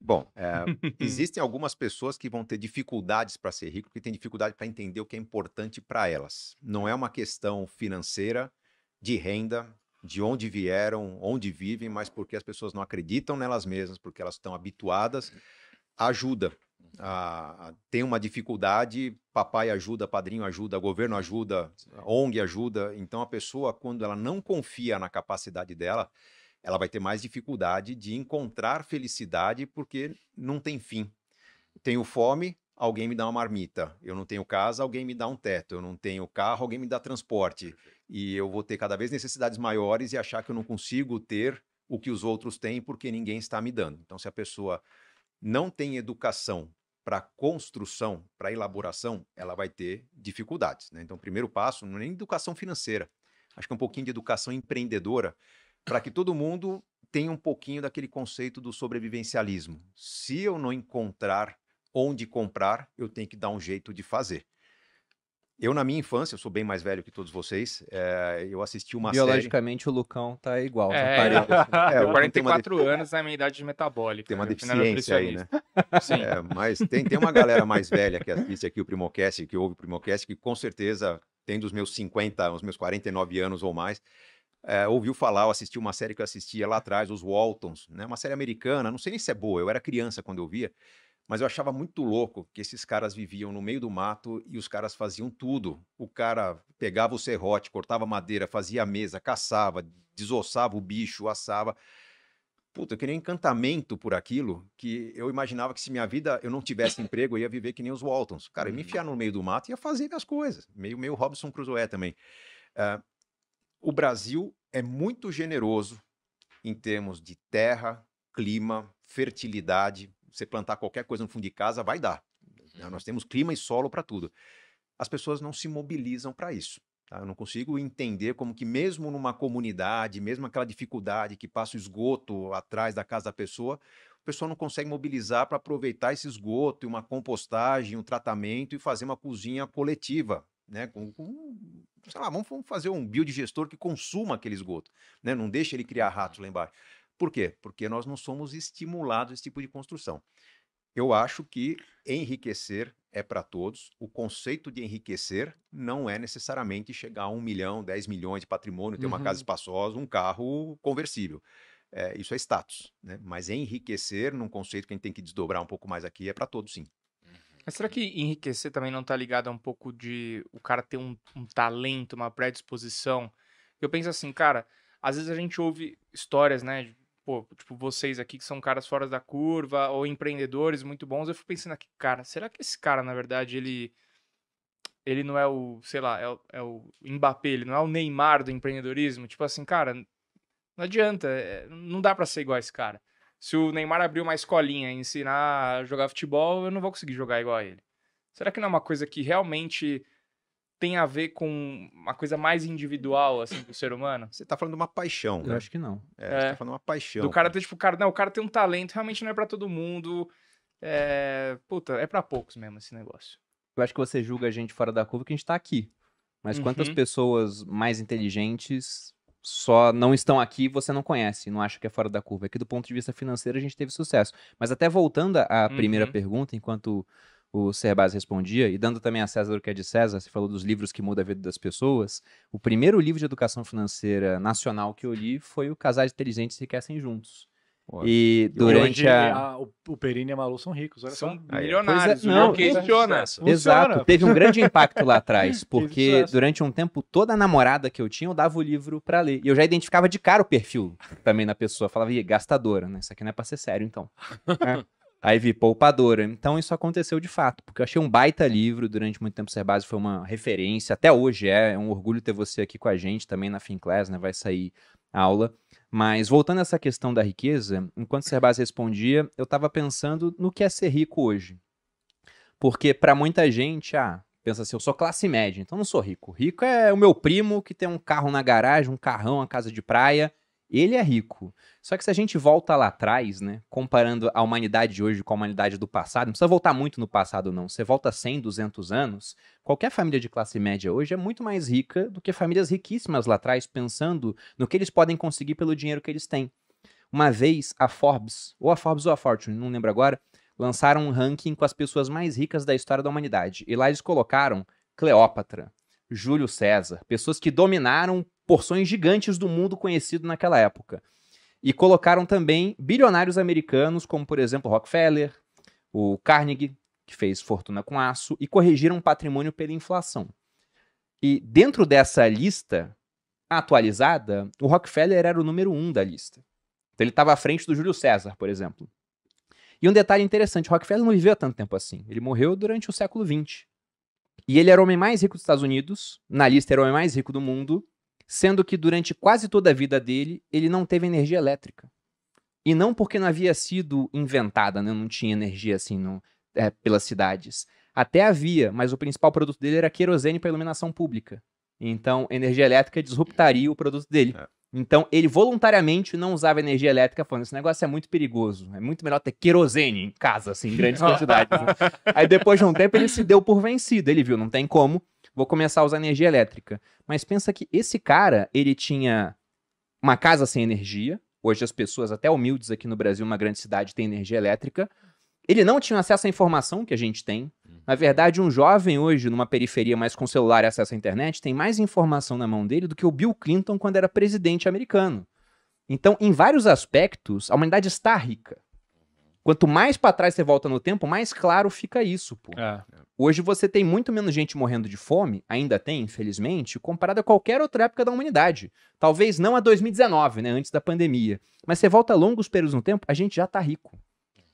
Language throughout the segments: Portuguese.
Bom, é, existem algumas pessoas que vão ter dificuldades para ser rico, que têm dificuldade para entender o que é importante para elas. Não é uma questão financeira, de renda, de onde vieram, onde vivem, mas porque as pessoas não acreditam nelas mesmas, porque elas estão habituadas, ajuda. A, a, tem uma dificuldade, papai ajuda, padrinho ajuda, governo ajuda, ONG ajuda. Então a pessoa, quando ela não confia na capacidade dela, ela vai ter mais dificuldade de encontrar felicidade porque não tem fim. Tenho fome, alguém me dá uma marmita. Eu não tenho casa, alguém me dá um teto. Eu não tenho carro, alguém me dá transporte. E eu vou ter cada vez necessidades maiores e achar que eu não consigo ter o que os outros têm porque ninguém está me dando. Então, se a pessoa não tem educação para construção, para elaboração, ela vai ter dificuldades. Né? Então, o primeiro passo não é nem educação financeira. Acho que é um pouquinho de educação empreendedora para que todo mundo tenha um pouquinho daquele conceito do sobrevivencialismo. Se eu não encontrar onde comprar, eu tenho que dar um jeito de fazer. Eu, na minha infância, eu sou bem mais velho que todos vocês, é, eu assisti uma Biologicamente, série... o Lucão tá igual. É, tá é, 44 assim. é, uma... anos é a minha idade metabólica. Tem uma deficiência aí, né? Sim. É, mas tem, tem uma galera mais velha que assiste aqui o Primocast, que ouve o Primocast, que com certeza tem dos meus 50, os meus 49 anos ou mais, é, ouviu falar ou assistiu uma série que eu assistia lá atrás, Os Waltons, né? uma série americana, não sei nem se é boa, eu era criança quando eu via, mas eu achava muito louco que esses caras viviam no meio do mato e os caras faziam tudo. O cara pegava o serrote, cortava madeira, fazia mesa, caçava, desossava o bicho, assava. Puta, eu queria encantamento por aquilo que eu imaginava que se minha vida eu não tivesse emprego, eu ia viver que nem os Waltons. Cara, eu me uhum. enfiar no meio do mato e ia fazer minhas coisas. Meio, meio Robson Crusoe também. Uh, o Brasil é muito generoso em termos de terra, clima, fertilidade. Você plantar qualquer coisa no fundo de casa, vai dar. Né? Uhum. Nós temos clima e solo para tudo. As pessoas não se mobilizam para isso. Tá? Eu não consigo entender como que mesmo numa comunidade, mesmo aquela dificuldade que passa o esgoto atrás da casa da pessoa, a pessoa não consegue mobilizar para aproveitar esse esgoto e uma compostagem, um tratamento e fazer uma cozinha coletiva né? Com, com, sei lá, vamos fazer um biodigestor que consuma aquele esgoto, né? Não deixa ele criar ratos lá embaixo. Por quê? Porque nós não somos estimulados a esse tipo de construção. Eu acho que enriquecer é para todos. O conceito de enriquecer não é necessariamente chegar a um milhão, dez milhões de patrimônio, ter uhum. uma casa uhum. espaçosa, um carro conversível. É, isso é status, né? Mas enriquecer, num conceito que a gente tem que desdobrar um pouco mais aqui, é para todos, sim. Mas será que enriquecer também não está ligado a um pouco de o cara ter um, um talento, uma predisposição? Eu penso assim, cara, às vezes a gente ouve histórias, né? Pô, tipo, vocês aqui que são caras fora da curva ou empreendedores muito bons. Eu fico pensando aqui, cara, será que esse cara, na verdade, ele ele não é o, sei lá, é o, é o Mbappé, ele não é o Neymar do empreendedorismo? Tipo assim, cara, não adianta, é, não dá para ser igual a esse cara. Se o Neymar abrir uma escolinha e ensinar a jogar futebol, eu não vou conseguir jogar igual a ele. Será que não é uma coisa que realmente tem a ver com uma coisa mais individual, assim, do ser humano? Você tá falando de uma paixão, né? Eu acho que não. É, é. você tá falando de uma paixão. Do cara ter, tipo, cara, não, o cara tem um talento, realmente não é para todo mundo. É... Puta, é para poucos mesmo esse negócio. Eu acho que você julga a gente fora da curva que a gente tá aqui. Mas quantas uhum. pessoas mais inteligentes só não estão aqui e você não conhece, não acha que é fora da curva. Aqui do ponto de vista financeiro a gente teve sucesso. Mas até voltando à primeira uhum. pergunta, enquanto o Serbaz respondia, e dando também a César o que é de César, você falou dos livros que mudam a vida das pessoas. O primeiro livro de educação financeira nacional que eu li foi o Casais Inteligentes Enriquecem Juntos. E durante a... a... O Perini e a Malu são ricos, olha são só. milionários, é, não, que funciona. Exato, teve um grande impacto lá atrás, porque durante um tempo toda a namorada que eu tinha, eu dava o livro para ler. E eu já identificava de cara o perfil também na pessoa, falava, e gastadora, né? Isso aqui não é pra ser sério, então. É. Aí vi poupadora. Então isso aconteceu de fato, porque eu achei um baita livro durante muito tempo. Ser base foi uma referência, até hoje é. É um orgulho ter você aqui com a gente também na Finclass, né? Vai sair aula. Mas voltando a essa questão da riqueza, enquanto Serbaz respondia, eu estava pensando no que é ser rico hoje. Porque para muita gente, ah, pensa assim, eu sou classe média, então não sou rico. Rico é o meu primo que tem um carro na garagem, um carrão, uma casa de praia, ele é rico. Só que se a gente volta lá atrás, né, comparando a humanidade de hoje com a humanidade do passado, não precisa voltar muito no passado não. Você volta 100, 200 anos, qualquer família de classe média hoje é muito mais rica do que famílias riquíssimas lá atrás, pensando no que eles podem conseguir pelo dinheiro que eles têm. Uma vez a Forbes, ou a Forbes ou a Fortune, não lembro agora, lançaram um ranking com as pessoas mais ricas da história da humanidade. E lá eles colocaram Cleópatra, Júlio César, pessoas que dominaram porções gigantes do mundo conhecido naquela época. E colocaram também bilionários americanos, como por exemplo Rockefeller, o Carnegie, que fez fortuna com aço, e corrigiram o patrimônio pela inflação. E dentro dessa lista atualizada, o Rockefeller era o número um da lista. Então ele estava à frente do Júlio César, por exemplo. E um detalhe interessante, Rockefeller não viveu tanto tempo assim. Ele morreu durante o século XX. E ele era o homem mais rico dos Estados Unidos, na lista era o homem mais rico do mundo, sendo que durante quase toda a vida dele, ele não teve energia elétrica. E não porque não havia sido inventada, né? não tinha energia assim não, é, pelas cidades. Até havia, mas o principal produto dele era querosene para iluminação pública. Então, energia elétrica disruptaria o produto dele. É. Então, ele voluntariamente não usava energia elétrica, falando: esse negócio é muito perigoso, é muito melhor ter querosene em casa, assim, em grandes quantidades. Né? Aí, depois de um tempo, ele se deu por vencido. Ele viu: não tem como, vou começar a usar energia elétrica. Mas pensa que esse cara, ele tinha uma casa sem energia. Hoje as pessoas, até humildes aqui no Brasil, uma grande cidade, tem energia elétrica. Ele não tinha acesso à informação que a gente tem. Uhum. Na verdade, um jovem hoje, numa periferia mais com celular e acesso à internet, tem mais informação na mão dele do que o Bill Clinton quando era presidente americano. Então, em vários aspectos, a humanidade está rica. Quanto mais para trás você volta no tempo, mais claro fica isso, pô. É. Hoje você tem muito menos gente morrendo de fome, ainda tem, infelizmente, comparado a qualquer outra época da humanidade. Talvez não a 2019, né, antes da pandemia. Mas você volta longos períodos no tempo, a gente já tá rico.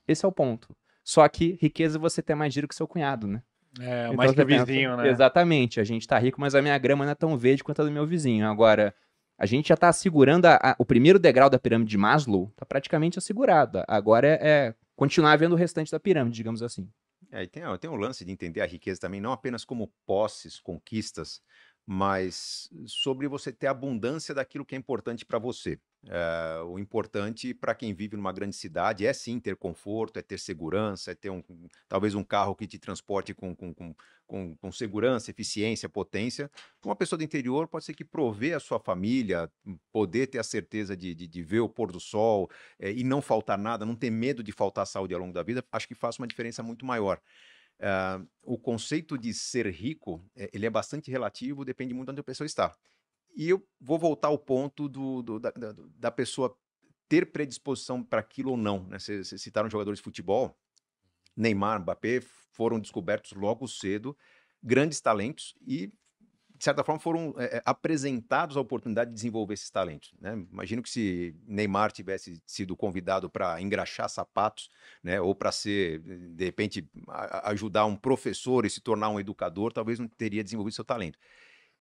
Esse é o ponto. Só que riqueza você tem mais dinheiro que seu cunhado, né? É, então, mais que vizinho, né? Exatamente, a gente tá rico, mas a minha grama não é tão verde quanto a do meu vizinho. Agora, a gente já está segurando a, a, o primeiro degrau da pirâmide de Maslow, está praticamente assegurada. Agora é, é, continuar vendo o restante da pirâmide, digamos assim. É, tem, tem um lance de entender a riqueza também, não apenas como posses, conquistas, mas sobre você ter abundância daquilo que é importante para você. É, o importante para quem vive numa grande cidade é sim ter conforto, é ter segurança, é ter um, talvez um carro que te transporte com, com, com, com segurança, eficiência, potência. Uma pessoa do interior pode ser que prover a sua família, hum, poder ter a certeza de, de, de ver o pôr do sol é, e não faltar nada, não ter medo de faltar saúde ao longo da vida, acho que faz uma diferença muito maior. É, o conceito de ser rico, ele é bastante relativo, depende muito de onde a pessoa está. E eu vou voltar ao ponto do, do da, da, da, pessoa ter predisposição para aquilo ou não. Né? Vocês citaram jogadores de futebol, Neymar, Mbappé, foram descobertos logo cedo, grandes talentos e, de certa forma, foram é, é apresentados a oportunidade de desenvolver esses talentos. Né? Imagino que se Neymar tivesse sido convidado para engraxar sapatos, né, ou para ser, de repente, a, ajudar um professor e se tornar um educador, talvez não teria desenvolvido seu talento.